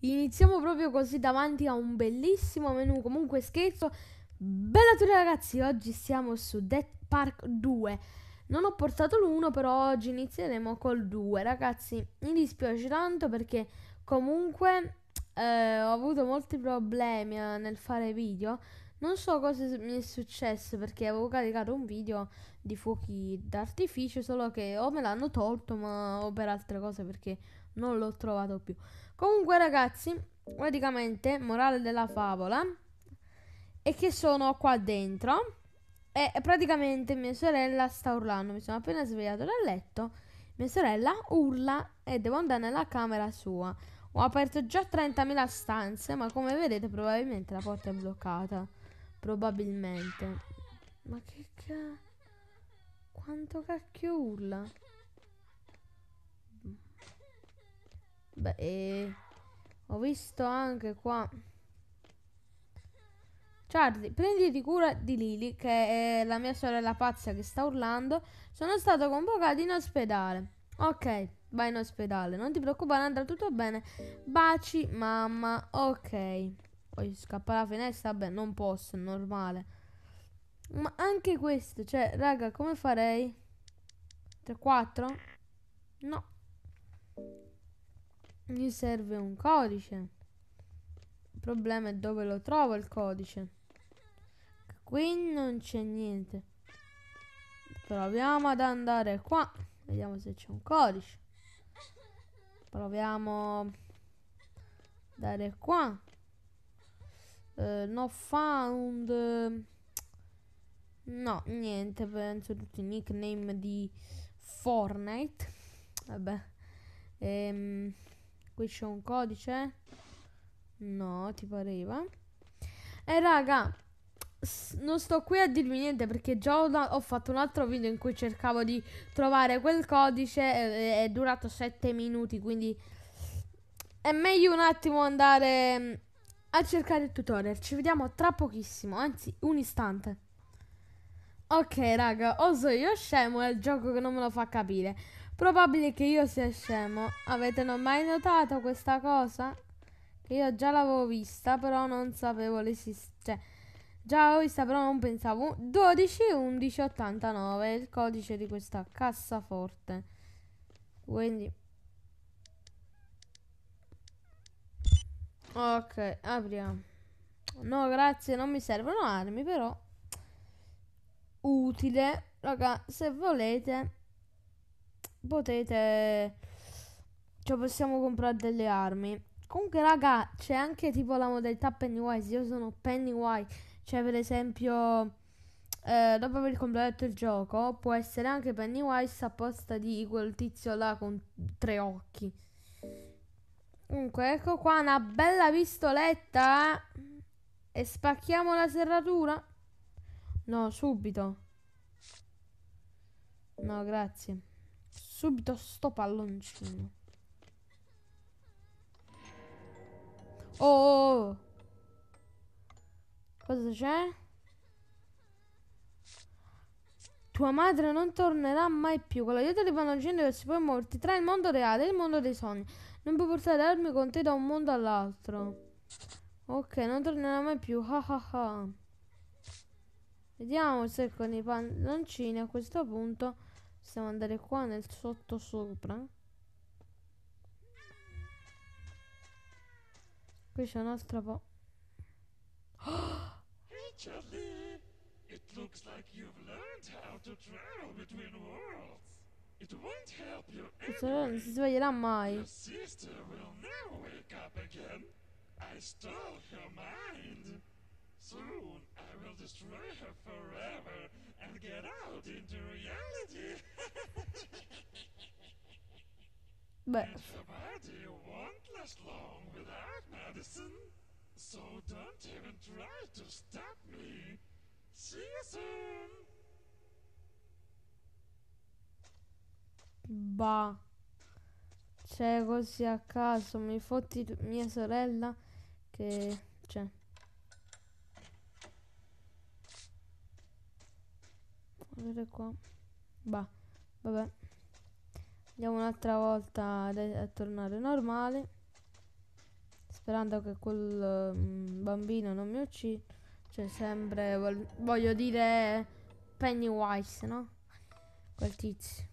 Iniziamo proprio così davanti a un bellissimo menu comunque scherzo. Bella a tutti ragazzi, oggi siamo su Death Park 2. Non ho portato l'1, però oggi inizieremo col 2. Ragazzi, mi dispiace tanto perché comunque eh, ho avuto molti problemi eh, nel fare video. Non so cosa mi è successo perché avevo caricato un video di fuochi d'artificio, solo che o me l'hanno tolto ma o per altre cose perché non l'ho trovato più. Comunque, ragazzi, praticamente, morale della favola è che sono qua dentro e praticamente mia sorella sta urlando. Mi sono appena svegliato dal letto. Mia sorella urla e devo andare nella camera sua. Ho aperto già 30.000 stanze, ma come vedete probabilmente la porta è bloccata. Probabilmente. Ma che cazzo? Quanto cacchio urla? Beh, eh, ho visto anche qua. Charlie, prenditi cura di Lily, che è la mia sorella pazza che sta urlando. Sono stato convocato in ospedale. Ok, vai in ospedale. Non ti preoccupare, andrà tutto bene. Baci, mamma. Ok. Poi scappa la finestra. Vabbè, non posso, è normale. Ma anche questo, cioè, raga, come farei? 3, 4? No mi serve un codice il problema è dove lo trovo il codice qui non c'è niente proviamo ad andare qua vediamo se c'è un codice proviamo ad andare qua eh, no found no niente penso tutti i nickname di fortnite vabbè ehm Qui c'è un codice? No, ti pareva. E raga, non sto qui a dirvi niente perché già ho, fatto un altro video in cui cercavo di trovare quel codice è durato 7 minuti, quindi è meglio un attimo andare mm, a cercare il tutorial. Ci vediamo tra pochissimo, anzi un istante. Ok raga, o so io scemo è il gioco che non me lo fa capire. Probabile che io sia scemo. Avete mai notato questa cosa? Che io già l'avevo vista, però non sapevo l'esistenza. Cioè, già l'avevo vista, però non pensavo. 12 11 89 il codice di questa cassaforte. Quindi... Ok, apriamo. No, grazie, non mi servono armi, però... Utile. Raga, se volete potete... Cioè possiamo comprare delle armi. Comunque raga, c'è anche tipo la modalità Pennywise. Io sono Pennywise. Cioè per esempio... Eh, dopo aver completato il gioco può essere anche Pennywise apposta di quel tizio là con tre occhi. Comunque, ecco qua una bella pistoletta. E spacchiamo la serratura? No, subito. No, grazie subito sto palloncino. Oh, oh! oh, oh. Cosa c'è? Tua madre non tornerà mai più. Con l'aiuto di palloncino che si può morti tra il mondo reale e il mondo dei sogni. Non puoi portare armi con te da un mondo all'altro. Ok, non tornerà mai più. Ha ha ha. Vediamo se con i palloncini a questo punto possiamo andare qua nel sottosopra qui c'è un'altra po' oh! Italy! It looks like you've learned how to travel between worlds. It won't help you anyway. non si sveglierà mai. Your sister will never wake up again. I stole her mind. Soon I will destroy her forever and get out into reality. Beh. Nobody won't last long without medicine. So don't even try to stop me. See you soon. Bah. Cioè, così a caso mi fotti mia sorella che... Cioè... Guardate qua. Bah, vabbè. Andiamo un'altra volta a tornare normale. Sperando che quel mm, bambino non mi uccida. Cioè, sempre voglio dire Pennywise, no? Quel tizio.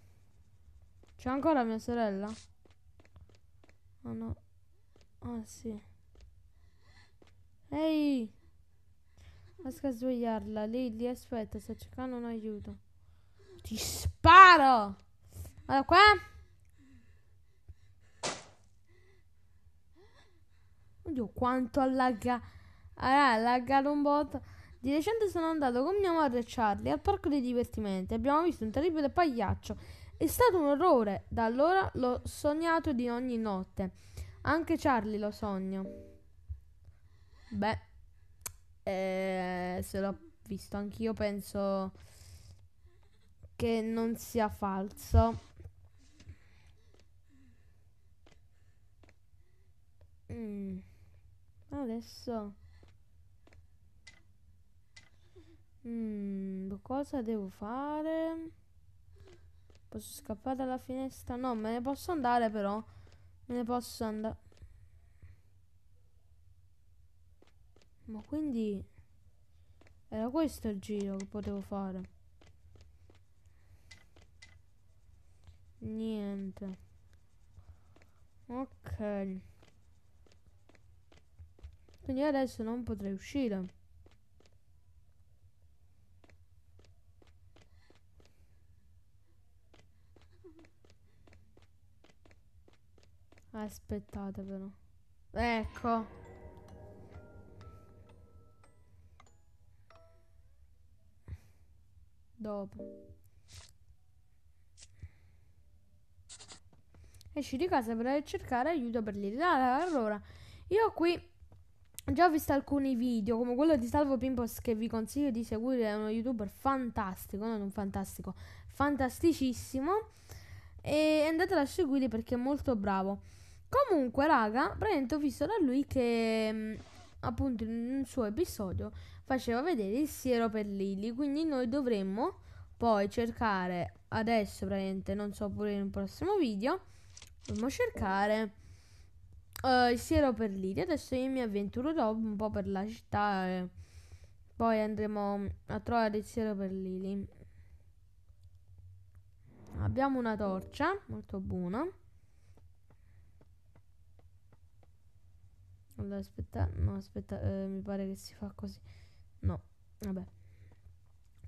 C'è ancora mia sorella? Ah oh, no. Ah sì. Ehi! Asca a svegliarla. Lily, aspetta, sto cercando un aiuto. Ti sparo! Guarda qua! Oddio, quanto allagga... Ah, allaggato un botto. Di recente sono andato con mia madre e Charlie al parco dei divertimenti. Abbiamo visto un terribile pagliaccio. È stato un orrore. Da allora l'ho sognato di ogni notte. Anche Charlie lo sogno. Beh eh, se l'ho visto anch'io penso che non sia falso. Mm. Adesso... Mm, cosa devo fare? Posso scappare dalla finestra? No, me ne posso andare però. Me ne posso andare. Ma quindi... Era questo il giro che potevo fare. Niente. Ok. Quindi adesso non potrei uscire. Aspettate però. Ecco. dopo. Esci di casa per cercare aiuto per l'Italia. Ah, allora, io qui già ho visto alcuni video, come quello di Salvo Pimpos che vi consiglio di seguire, è uno youtuber fantastico, non un fantastico, fantasticissimo. E andate a seguire perché è molto bravo. Comunque, raga, praticamente ho visto da lui che mm, appunto in un suo episodio faceva vedere il siero per Lily, quindi noi dovremmo poi cercare adesso praticamente, non so pure nel prossimo video, dovremmo cercare uh, il siero per Lily. Adesso io mi avventuro dopo un po' per la città e poi andremo a trovare il siero per Lily. Abbiamo una torcia, molto buona. Allora aspetta, no aspetta, eh, mi pare che si fa così. No, vabbè.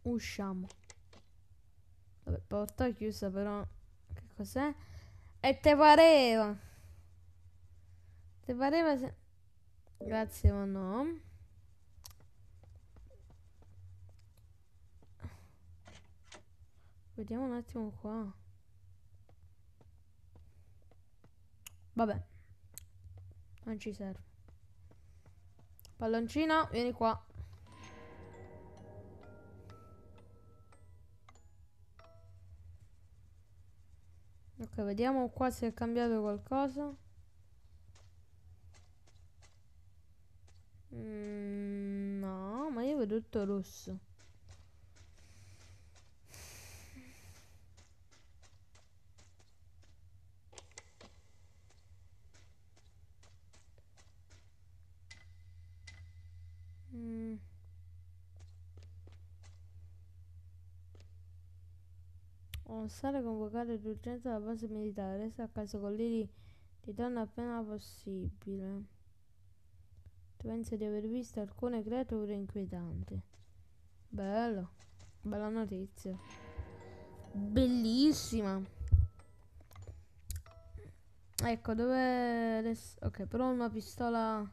Usciamo. Vabbè, porta chiusa però. Che cos'è? E te pareva. Te pareva se... Grazie ma no. Vediamo un attimo qua. Vabbè. Non ci serve. Palloncino, vieni qua. Ok, vediamo qua se è cambiato qualcosa. Mm, no, ma io vedo tutto rosso. Mossare convocare d'urgenza la base militare, resta a casa con lì di donna appena possibile. Tu pensi di aver visto alcune creature inquietanti. Bello, bella notizia. Bellissima. Ecco, dove... Adesso... Ok, però una pistola...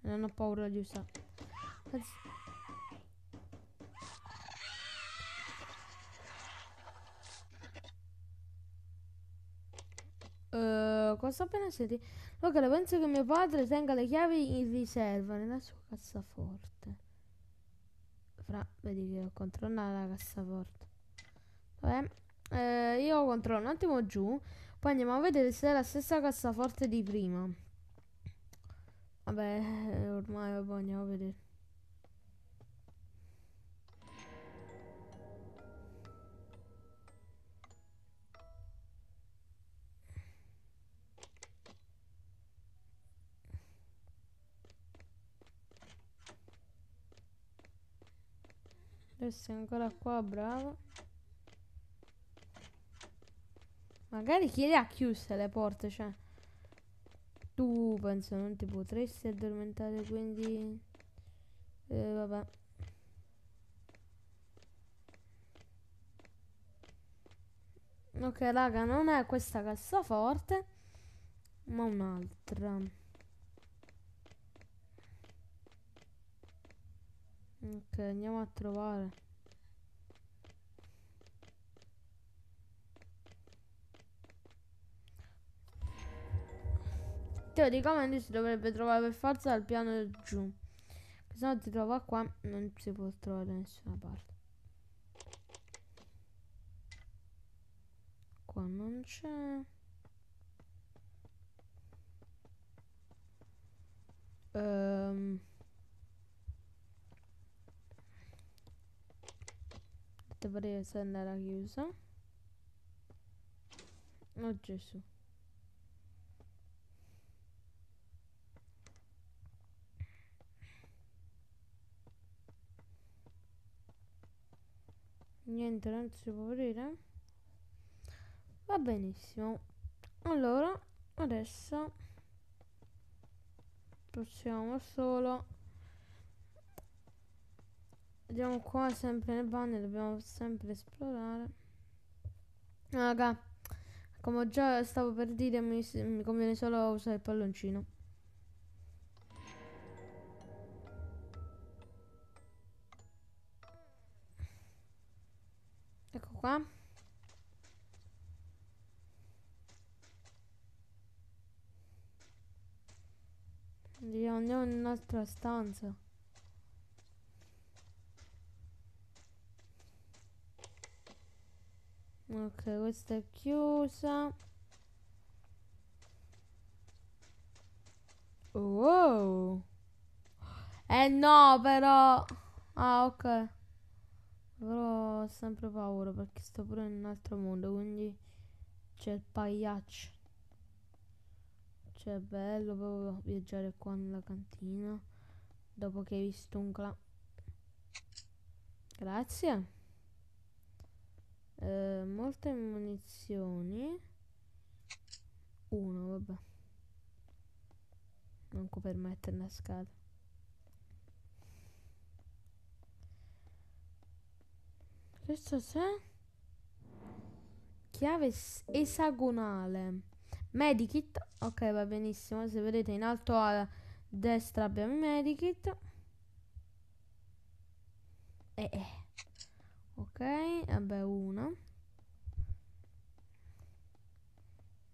Non ho paura di usare. Eh, cosa ho appena sentito? Allora, penso che mio padre tenga le chiavi in riserva nella sua cassaforte. Fra, vedi che ho controllato la cassaforte. Vabbè, eh, io controllo un attimo giù. Poi andiamo a vedere se è la stessa cassaforte di prima. Vabbè, eh, ormai vabbè, andiamo a vedere. Adesso eh, è ancora qua, bravo. Magari chi le ha chiuse le porte, cioè. Tu penso non ti potresti addormentare, quindi... Eh, vabbè. Ok, raga, non è questa cassaforte, ma un'altra. Ok, andiamo a trovare. Teoricamente si dovrebbe trovare per forza al piano giù. Se no ti trova qua, non si può trovare da nessuna parte. Qua non c'è. Ehm... Um. dovrei andare a chiusa oh Gesù niente non si può aprire va benissimo allora adesso possiamo solo Vediamo qua, sempre nel bagno, dobbiamo sempre esplorare. Raga, come già stavo per dire, mi, mi conviene solo usare il palloncino. Ecco qua. Andiamo, andiamo in un'altra stanza. ok questa è chiusa wow eh no però ah ok però ho sempre paura perché sto pure in un altro mondo quindi c'è il pagliaccio cioè è bello proprio viaggiare qua nella cantina dopo che hai visto un clan grazie eh, molte munizioni uno vabbè manco per metterne a scala questo c'è chiave esagonale medikit ok va benissimo se vedete in alto a destra abbiamo i medikit e eh, eh ok vabbè una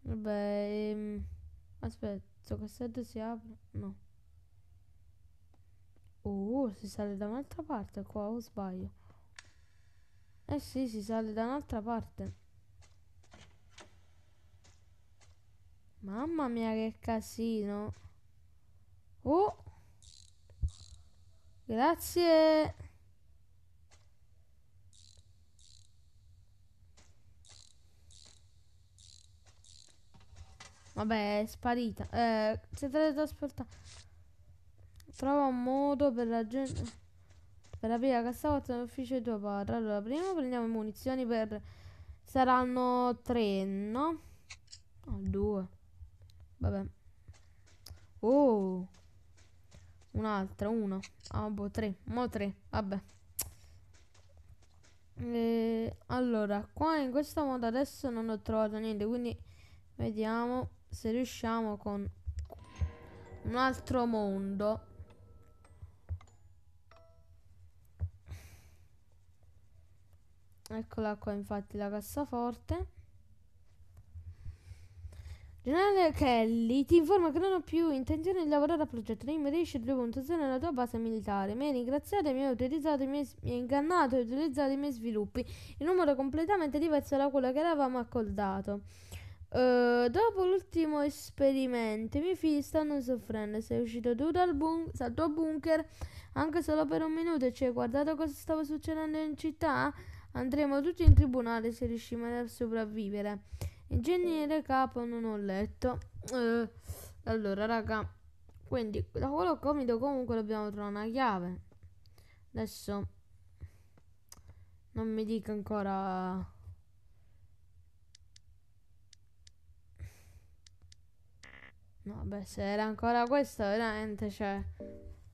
vabbè ehm, aspetta questo cassetto si apre no oh si sale da un'altra parte qua o sbaglio eh sì si sale da un'altra parte Mamma mia che casino. Oh. Grazie. Vabbè, è sparita. Eh, si teletrasporta. Trova un modo per la gente. Per aprire la cassaforte l'ufficio di tuo padre. Allora, prima prendiamo munizioni per... Saranno tre, no? No, due. Vabbè. Oh. Un'altra, una. Ah, boh, tre. Mo tre, vabbè. E, allora, qua in questo modo adesso non ho trovato niente, quindi vediamo se riusciamo con un altro mondo eccola qua infatti la cassaforte Generale Kelly ti informa che non ho più intenzione di lavorare a progetto Name Ratio 2.0 nella tua base militare. Mi hai ringraziato e mi hai utilizzato, mi hai, mi hai ingannato e utilizzato i miei sviluppi in un modo completamente diverso da quello che eravamo accordato. Uh, dopo l'ultimo esperimento, i miei figli stanno soffrendo. Sei uscito tu dal, bun- dal tuo bunker anche solo per un minuto e ci hai guardato cosa stava succedendo in città? Andremo tutti in tribunale se riusciamo a sopravvivere. Ingegnere capo, non ho letto. Uh, allora, raga. Quindi, da quello comico comunque dobbiamo trovare una chiave. Adesso... Non mi dica ancora... No, beh, se era ancora questo, veramente, cioè...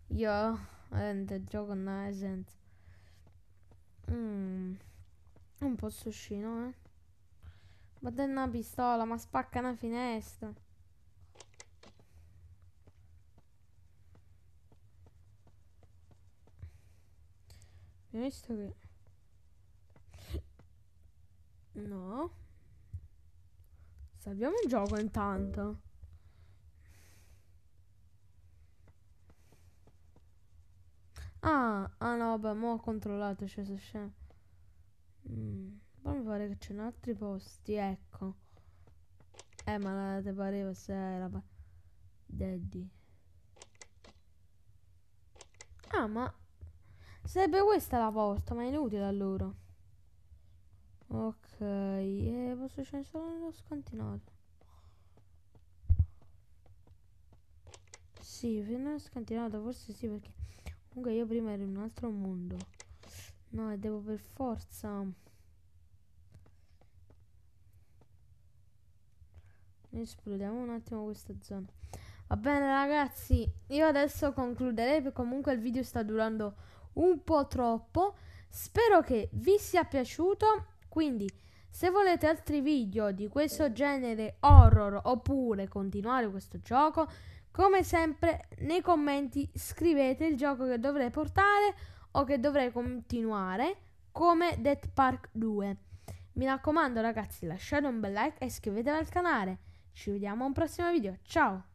Io, veramente, gioco una esente. Mmm... Un po' suscino, eh. Batte una pistola, ma spacca una finestra. Mi hai visto che... No. Salviamo il gioco intanto. Ah, ah no, vabbè, mo ho controllato, cioè se c'è... Mm, poi mi pare che c'è in altri posti, ecco. Eh, ma la te pareva se era... Daddy. Ah, ma... Sarebbe questa la porta, ma è inutile allora. Ok, eh, posso uscire solo nello scantinato. Sì, fino allo scantinato, forse sì, perché... Comunque io prima ero in un altro mondo. No, devo per forza... Noi esplodiamo un attimo questa zona. Va bene ragazzi, io adesso concluderei perché comunque il video sta durando un po' troppo. Spero che vi sia piaciuto, quindi se volete altri video di questo genere horror oppure continuare questo gioco come sempre nei commenti scrivete il gioco che dovrei portare o che dovrei continuare come Death Park 2. Mi raccomando ragazzi lasciate un bel like e iscrivetevi al canale. Ci vediamo a un prossimo video, ciao!